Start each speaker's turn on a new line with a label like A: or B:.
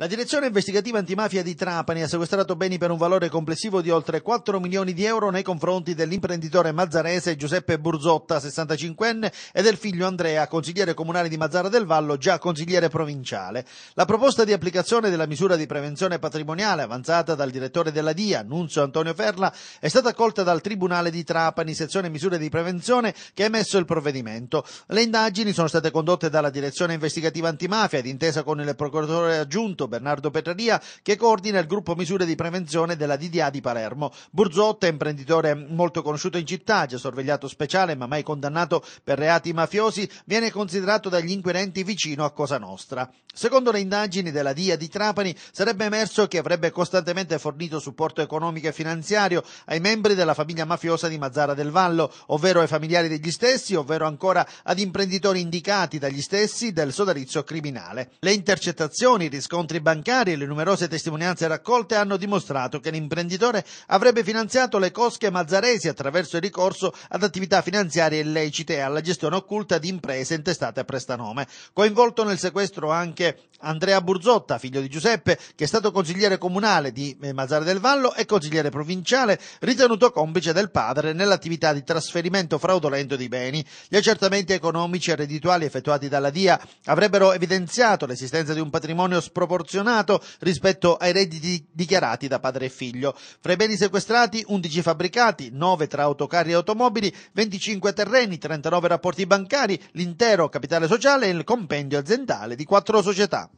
A: La direzione investigativa antimafia di Trapani ha sequestrato beni per un valore complessivo di oltre 4 milioni di euro nei confronti dell'imprenditore mazzarese Giuseppe Burzotta, 65enne, e del figlio Andrea, consigliere comunale di Mazzara del Vallo, già consigliere provinciale. La proposta di applicazione della misura di prevenzione patrimoniale avanzata dal direttore della DIA, Nunzio Antonio Ferla, è stata accolta dal Tribunale di Trapani, sezione misure di prevenzione, che ha emesso il provvedimento. Le indagini sono state condotte dalla direzione investigativa antimafia, d'intesa con il procuratore aggiunto Bernardo Petraria che coordina il gruppo misure di prevenzione della DDA di Palermo. Burzotta, imprenditore molto conosciuto in città, già sorvegliato speciale ma mai condannato per reati mafiosi, viene considerato dagli inquirenti vicino a Cosa Nostra. Secondo le indagini della DIA di Trapani sarebbe emerso che avrebbe costantemente fornito supporto economico e finanziario ai membri della famiglia mafiosa di Mazzara del Vallo, ovvero ai familiari degli stessi, ovvero ancora ad imprenditori indicati dagli stessi del sodalizio criminale. Le intercettazioni riscontrano scontri bancari e le numerose testimonianze raccolte hanno dimostrato che l'imprenditore avrebbe finanziato le cosche mazzaresi attraverso il ricorso ad attività finanziarie illecite e alla gestione occulta di imprese intestate a prestanome. Coinvolto nel sequestro anche Andrea Burzotta, figlio di Giuseppe, che è stato consigliere comunale di eh, Mazzara del Vallo e consigliere provinciale, ritenuto complice del padre nell'attività di trasferimento fraudolento di beni. Gli accertamenti economici e reddituali effettuati dalla DIA avrebbero evidenziato l'esistenza di un patrimonio sproporzionato sproporzionato rispetto ai redditi dichiarati da padre e figlio. Fra i beni sequestrati 11 fabbricati, 9 tra autocarri e automobili, 25 terreni, 39 rapporti bancari, l'intero capitale sociale e il compendio aziendale di quattro società.